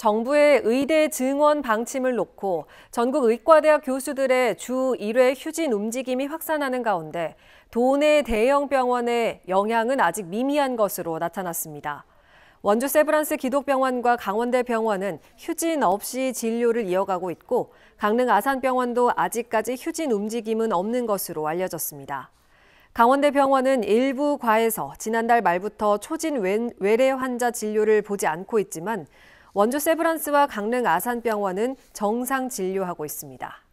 정부의 의대 증원 방침을 놓고 전국 의과대학 교수들의 주 1회 휴진 움직임이 확산하는 가운데 도내 대형 병원의 영향은 아직 미미한 것으로 나타났습니다. 원주 세브란스 기독병원과 강원대 병원은 휴진 없이 진료를 이어가고 있고 강릉 아산병원도 아직까지 휴진 움직임은 없는 것으로 알려졌습니다. 강원대 병원은 일부 과에서 지난달 말부터 초진 외래 환자 진료를 보지 않고 있지만 원주 세브란스와 강릉 아산병원은 정상 진료하고 있습니다.